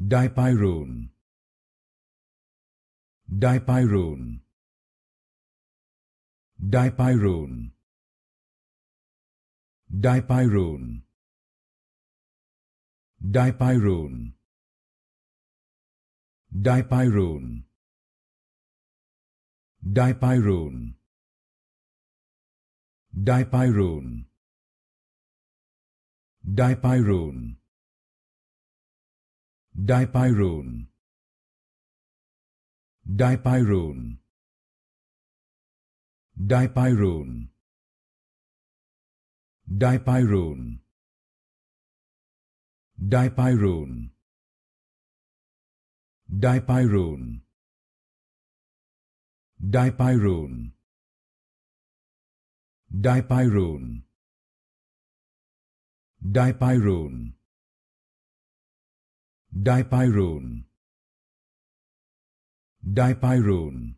dipyrone dipyrone dipyrone dipyrone dipyrone dipyrone dipyrone dipyrone dipyrone dipyrone dipyrone dipyrone dipyrone dipyrone dipyrone dipyrone dipyrone dipyrone Dipyrone. Dipyrone.